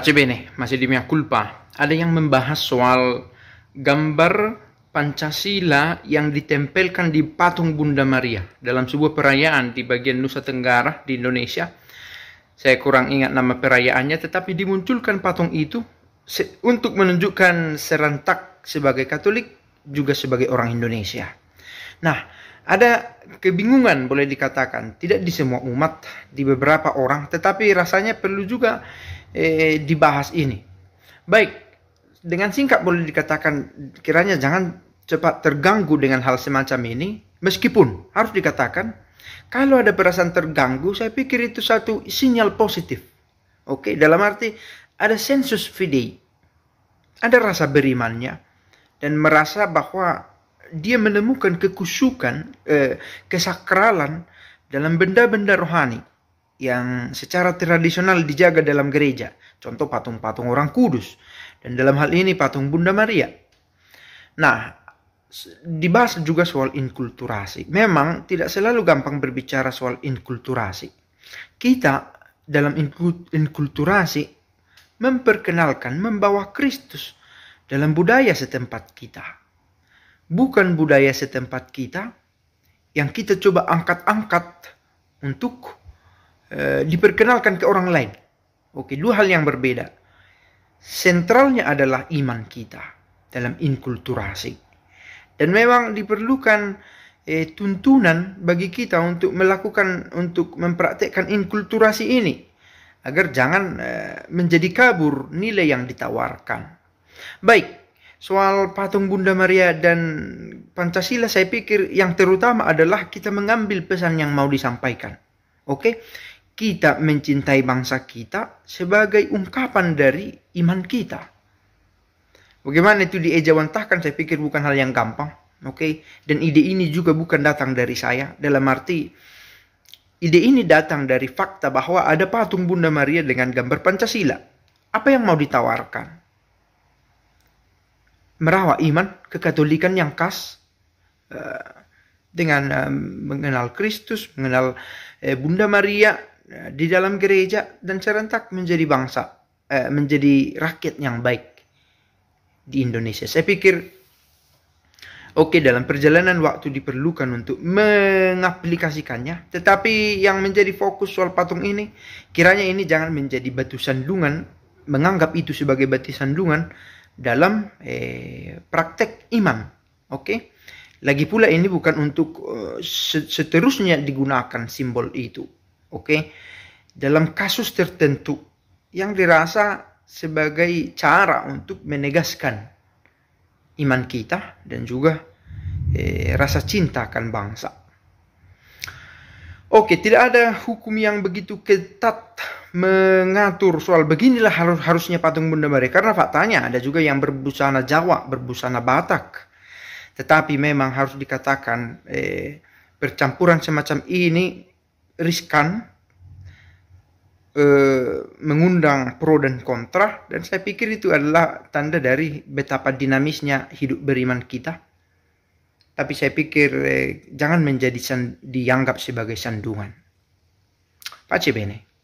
CB nih masih di Miakulpa. Ada yang membahas soal gambar Pancasila yang ditempelkan di patung Bunda Maria dalam sebuah perayaan di bagian Nusa Tenggara di Indonesia. Saya kurang ingat nama perayaannya, tetapi dimunculkan patung itu untuk menunjukkan serentak sebagai Katolik juga sebagai orang Indonesia. Nah, ada kebingungan boleh dikatakan, tidak di semua umat, di beberapa orang, tetapi rasanya perlu juga eh, dibahas ini. Baik, dengan singkat boleh dikatakan kiranya jangan cepat terganggu dengan hal semacam ini, meskipun harus dikatakan kalau ada perasaan terganggu, saya pikir itu satu sinyal positif. Oke, dalam arti ada sensus fidei, ada rasa berimannya dan merasa bahwa dia menemukan kekusukan, eh, kesakralan dalam benda-benda rohani yang secara tradisional dijaga dalam gereja. Contoh patung-patung orang kudus. Dan dalam hal ini patung Bunda Maria. Nah, dibahas juga soal inkulturasi. Memang tidak selalu gampang berbicara soal inkulturasi. Kita dalam inkulturasi memperkenalkan membawa Kristus dalam budaya setempat kita bukan budaya setempat kita yang kita coba angkat-angkat untuk uh, diperkenalkan ke orang lain. Oke, dua hal yang berbeda. Sentralnya adalah iman kita dalam inkulturasi. Dan memang diperlukan eh, tuntunan bagi kita untuk melakukan untuk mempraktekkan inkulturasi ini agar jangan eh, menjadi kabur nilai yang ditawarkan. Baik, soal patung Bunda Maria dan Pancasila saya pikir yang terutama adalah kita mengambil pesan yang mau disampaikan. Oke? Kita mencintai bangsa kita sebagai ungkapan dari iman kita. Bagaimana itu diejawantahkan saya pikir bukan hal yang gampang. Oke? Dan ide ini juga bukan datang dari saya dalam arti ide ini datang dari fakta bahwa ada patung Bunda Maria dengan gambar Pancasila. Apa yang mau ditawarkan? merawat iman kekatolikan yang khas eh, dengan eh, mengenal Kristus, mengenal eh, Bunda Maria di dalam gereja dan serentak menjadi bangsa, menjadi rakyat yang baik di Indonesia. Saya pikir Oke, dalam perjalanan waktu diperlukan untuk mengaplikasikannya, tetapi yang menjadi fokus soal patung ini, kiranya ini jangan menjadi batu sandungan, menganggap itu sebagai batu sandungan dalam eh, praktek imam. Oke. Okay? Lagi pula ini bukan untuk uh, seterusnya digunakan simbol itu. Oke. Okay? Dalam kasus tertentu yang dirasa sebagai cara untuk menegaskan iman kita dan juga eh, rasa cinta akan bangsa. Oke, tidak ada hukum yang begitu ketat mengatur soal beginilah harus harusnya patung Bunda Maria karena faktanya ada juga yang berbusana Jawa, berbusana Batak. Tetapi memang harus dikatakan eh, percampuran semacam ini riskan eh, mengundang pro dan kontra dan saya pikir itu adalah tanda dari betapa dinamisnya hidup beriman kita tapi saya pikir eh, jangan menjadi dianggap sebagai sandungan. Pace bene.